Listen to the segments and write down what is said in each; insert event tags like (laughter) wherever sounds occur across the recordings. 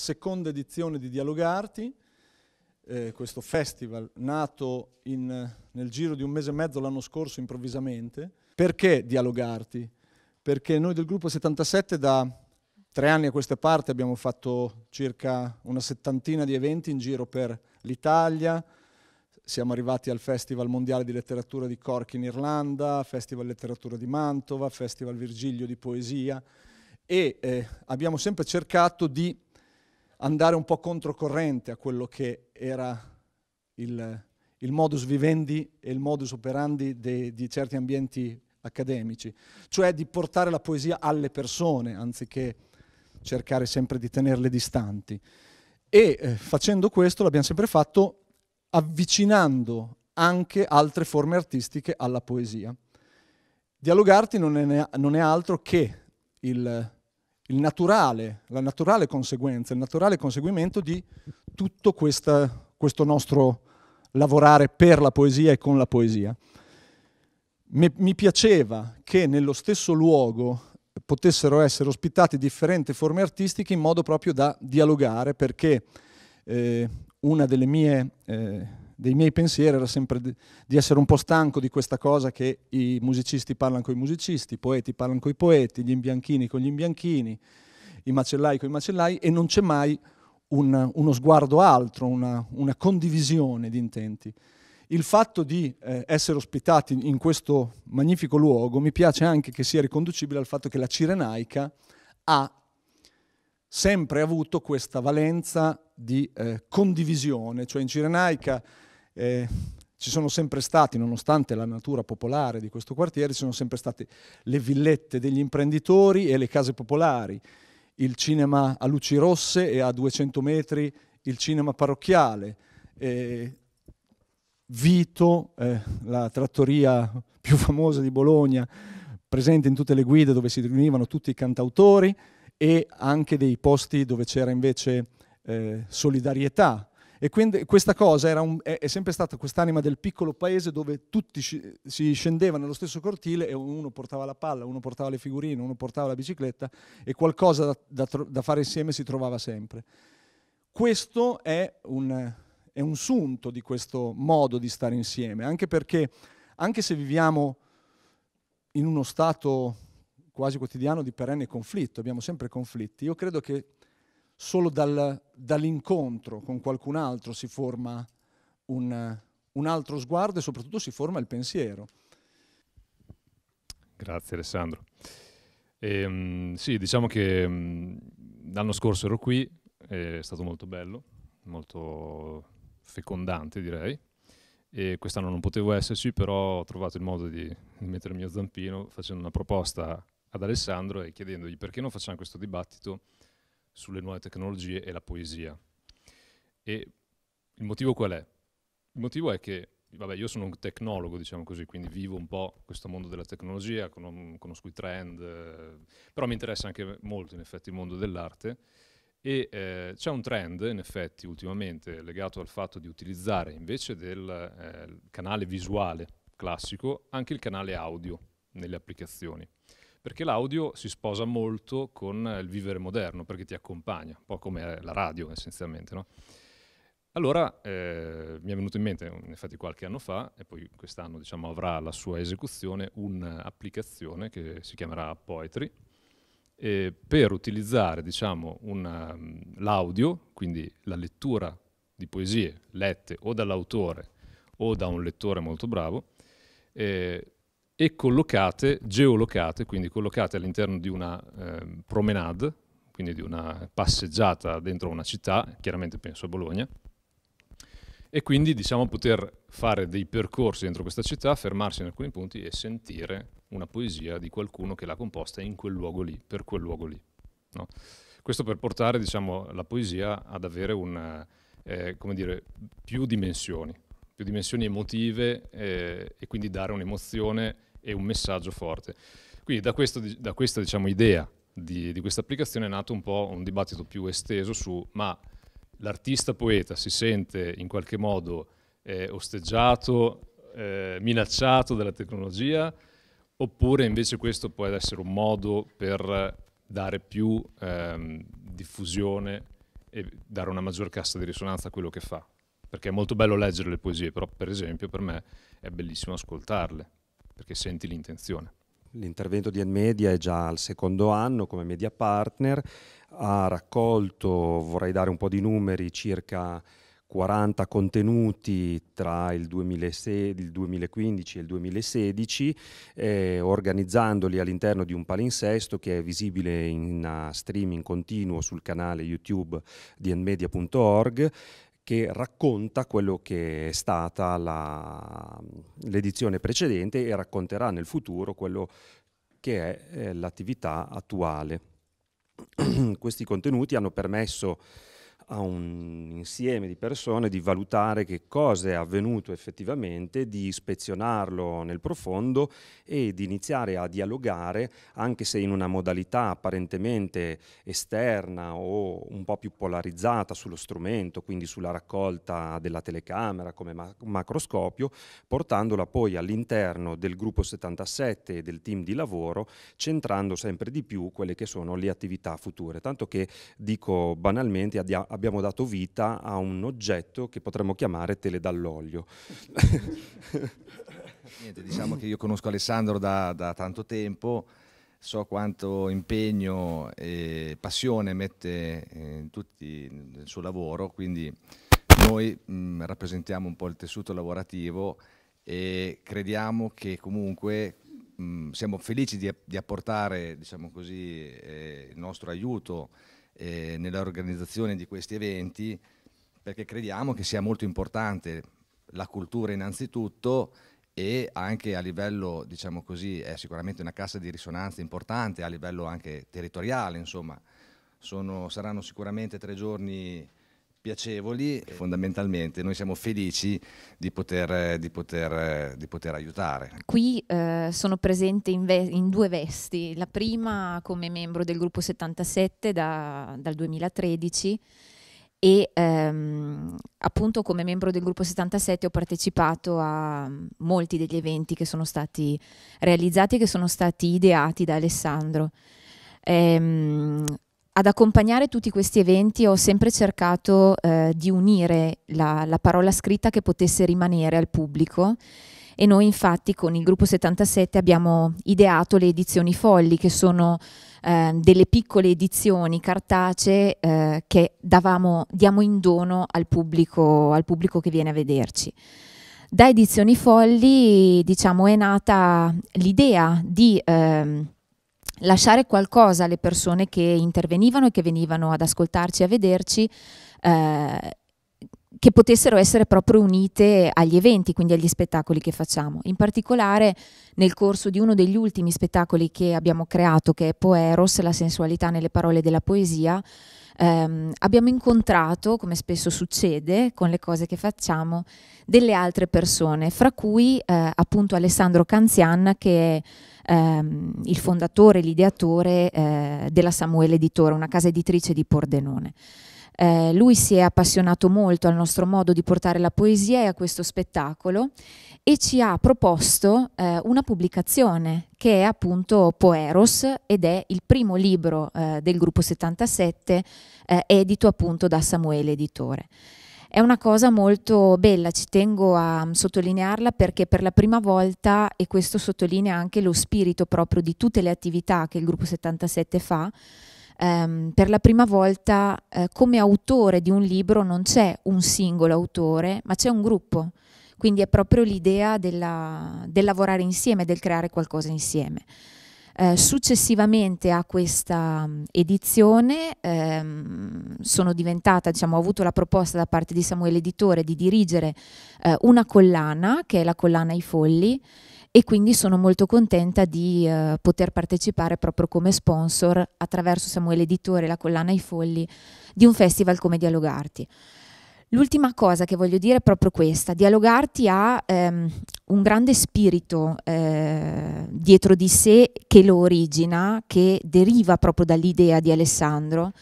seconda edizione di Dialogarti, eh, questo festival nato in, nel giro di un mese e mezzo l'anno scorso improvvisamente. Perché Dialogarti? Perché noi del gruppo 77 da tre anni a questa parte abbiamo fatto circa una settantina di eventi in giro per l'Italia, siamo arrivati al Festival Mondiale di Letteratura di Cork in Irlanda, Festival Letteratura di Mantova, Festival Virgilio di Poesia e eh, abbiamo sempre cercato di andare un po' controcorrente a quello che era il, il modus vivendi e il modus operandi de, di certi ambienti accademici, cioè di portare la poesia alle persone anziché cercare sempre di tenerle distanti. E eh, facendo questo l'abbiamo sempre fatto avvicinando anche altre forme artistiche alla poesia. Dialogarti non è, non è altro che il il naturale, la naturale conseguenza, il naturale conseguimento di tutto questa, questo nostro lavorare per la poesia e con la poesia. Mi, mi piaceva che nello stesso luogo potessero essere ospitate differenti forme artistiche in modo proprio da dialogare perché eh, una delle mie eh, dei miei pensieri era sempre di essere un po' stanco di questa cosa che i musicisti parlano con i musicisti, i poeti parlano con i poeti, gli imbianchini con gli imbianchini, i macellai con i macellai e non c'è mai un, uno sguardo altro, una, una, condivisione di intenti. Il fatto di eh, essere ospitati in questo magnifico luogo mi piace anche che sia riconducibile al fatto che la Cirenaica ha sempre avuto questa valenza di eh, condivisione, cioè in Cirenaica eh, ci sono sempre stati, nonostante la natura popolare di questo quartiere, ci sono sempre state le villette degli imprenditori e le case popolari, il cinema a luci rosse e a 200 metri il cinema parrocchiale, eh, Vito, eh, la trattoria più famosa di Bologna, presente in tutte le guide dove si riunivano tutti i cantautori e anche dei posti dove c'era invece eh, solidarietà, e quindi questa cosa un, è, è, sempre stata quest'anima del piccolo paese dove tutti sci, si scendevano nello stesso cortile e uno portava la palla, uno portava le figurine, uno portava la bicicletta e qualcosa da, da, da fare insieme si trovava sempre. Questo è un, è un sunto di questo modo di stare insieme, anche perché anche se viviamo in uno stato quasi quotidiano di perenne conflitto, abbiamo sempre conflitti, io credo che solo dal, dall'incontro con qualcun altro si forma un, un, altro sguardo e soprattutto si forma il pensiero. Grazie Alessandro. E, ehm, sì, diciamo che mm, l'anno scorso ero qui, è stato molto bello, molto fecondante direi, e quest'anno non potevo esserci, però ho trovato il modo di mettere il mio zampino facendo una proposta ad Alessandro e chiedendogli perché non facciamo questo dibattito sulle nuove tecnologie e la poesia. E il motivo qual è? Il motivo è che, vabbè, io sono un tecnologo, diciamo così, quindi vivo un po' questo mondo della tecnologia, conosco i trend, eh, però mi interessa anche molto in effetti il mondo dell'arte e eh, c'è un trend in effetti ultimamente legato al fatto di utilizzare invece del eh, canale visuale classico anche il canale audio nelle applicazioni perché l'audio si sposa molto con il vivere moderno, perché ti accompagna, un po' come la radio essenzialmente. No? Allora eh, mi è venuto in mente, in effetti qualche anno fa, e poi quest'anno diciamo, avrà la sua esecuzione, un'applicazione che si chiamerà Poetry, eh, per utilizzare diciamo, una, mm, l'audio, quindi la lettura di poesie lette o dall'autore o da un lettore molto bravo, eh, e collocate, geolocate, quindi collocate all'interno di una eh, promenade, quindi di una passeggiata dentro una città, chiaramente penso a Bologna, e quindi diciamo poter fare dei percorsi dentro questa città, fermarsi in alcuni punti e sentire una poesia di qualcuno che l'ha composta in quel luogo lì, per quel luogo lì. No? Questo per portare diciamo, la poesia ad avere una, eh, dire, più dimensioni, più dimensioni emotive eh, e quindi dare un'emozione e un messaggio forte. Quindi da, questo, da questa diciamo, idea di, di questa applicazione è nato un po' un dibattito più esteso su ma l'artista poeta si sente in qualche modo eh, osteggiato, eh, minacciato dalla tecnologia, oppure invece questo può essere un modo per dare più ehm, diffusione e dare una maggior cassa di risonanza a quello che fa. Perché è molto bello leggere le poesie, però per esempio per me è bellissimo ascoltarle perché senti l'intenzione. L'intervento di Enmedia è già al secondo anno come media partner, ha raccolto, vorrei dare un po' di numeri, circa 40 contenuti tra il, 2016, il 2015 e il 2016, eh, organizzandoli all'interno di un palinsesto che è visibile in uh, streaming continuo sul canale YouTube di nmedia.org che racconta quello che è stata la, l'edizione precedente e racconterà nel futuro quello che è eh, l'attività attuale. (clears throat) Questi contenuti hanno permesso a un insieme di persone di valutare che cosa è avvenuto effettivamente, di ispezionarlo nel profondo e di iniziare a dialogare, anche se in una modalità apparentemente esterna o un po' più polarizzata sullo strumento, quindi sulla raccolta della telecamera come ma macroscopio, portandola poi all'interno del gruppo 77 e del team di lavoro, centrando sempre di più quelle che sono le attività future. Tanto che dico banalmente abbiamo abbiamo dato vita a un oggetto che potremmo chiamare tele dall'olio. (laughs) Niente, diciamo che io conosco Alessandro da, da tanto tempo, so quanto impegno e passione mette in eh, tutti, nel suo lavoro, quindi noi mh, mm, rappresentiamo un po' il tessuto lavorativo e crediamo che comunque mh, mm, siamo felici di, di apportare diciamo così, eh, il nostro aiuto eh, nell'organizzazione di questi eventi perché crediamo che sia molto importante la cultura innanzitutto e anche a livello, diciamo così, è sicuramente una cassa di risonanza importante a livello anche territoriale, insomma. Sono, saranno sicuramente tre giorni piacevoli eh, fondamentalmente noi siamo felici di poter, di poter, di poter aiutare. Qui eh, sono presente in, ve- in, due vesti, la prima come membro del gruppo 77 da, dal 2013 e ehm, appunto come membro del gruppo 77 ho partecipato a molti degli eventi che sono stati realizzati e che sono stati ideati da Alessandro. Ehm, ad accompagnare tutti questi eventi ho sempre cercato eh, di unire la, la parola scritta che potesse rimanere al pubblico e noi infatti con il gruppo 77 abbiamo ideato le edizioni folli che sono eh, delle piccole edizioni cartacee eh, che davamo, diamo in dono al pubblico, al pubblico, che viene a vederci. Da Edizioni Folli diciamo, è nata l'idea di ehm, lasciare qualcosa alle persone che intervenivano e che venivano ad ascoltarci e a vederci, eh, che potessero essere proprio unite agli eventi, quindi agli spettacoli che facciamo. In particolare nel corso di uno degli ultimi spettacoli che abbiamo creato, che è Poeros, la sensualità nelle parole della poesia, ehm, abbiamo incontrato, come spesso succede con le cose che facciamo, delle altre persone, fra cui eh, appunto Alessandro Canzian che è ehm, il fondatore, l'ideatore eh, della Samuele Editore, una casa editrice di Pordenone. Eh, lui si è appassionato molto al nostro modo di portare la poesia e a questo spettacolo e ci ha proposto eh, una pubblicazione che è appunto Poeros ed è il primo libro eh, del gruppo 77 eh, edito appunto da Samuele Editore. È una cosa molto bella, ci tengo a mm, sottolinearla perché per la prima volta, e questo sottolinea anche lo spirito proprio di tutte le attività che il gruppo 77 fa, ehm, per la prima volta eh, come autore di un libro non c'è un singolo autore, ma c'è un gruppo. Quindi è proprio l'idea della, del lavorare insieme, del creare qualcosa insieme. Eh, successivamente a questa mm, edizione ehm, sono diventata, diciamo, ho avuto la proposta da parte di Samuele Editore di dirigere eh, una collana, che è la collana I Folli, e quindi sono molto contenta di eh, poter partecipare proprio come sponsor attraverso Samuele Editore, la collana I Folli, di un festival come Dialogarti. L'ultima cosa che voglio dire è proprio questa, Dialogarti ha ehm, un grande spirito eh, dietro di sé che lo origina, che deriva proprio dall'idea di Alessandro,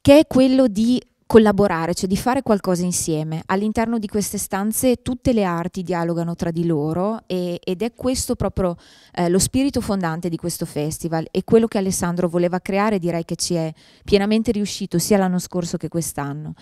che è quello di collaborare, cioè di fare qualcosa insieme. All'interno di queste stanze tutte le arti dialogano tra di loro e, ed è questo proprio eh, lo spirito fondante di questo festival e quello che Alessandro voleva creare direi che ci è pienamente riuscito sia l'anno scorso che quest'anno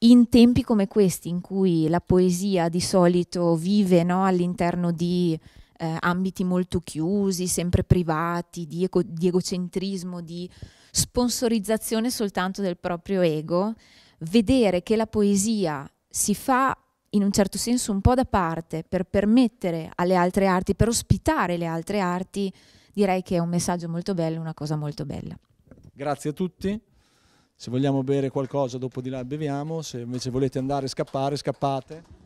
in tempi come questi, in cui la poesia di solito vive no, all'interno di eh, ambiti molto chiusi, sempre privati, di, eco, di egocentrismo, di sponsorizzazione soltanto del proprio ego, vedere che la poesia si fa in un certo senso un po' da parte per permettere alle altre arti, per ospitare le altre arti, direi che è un messaggio molto bello, una cosa molto bella. Grazie a tutti. Se vogliamo bere qualcosa dopo di là beviamo, se invece volete andare e scappare, scappate.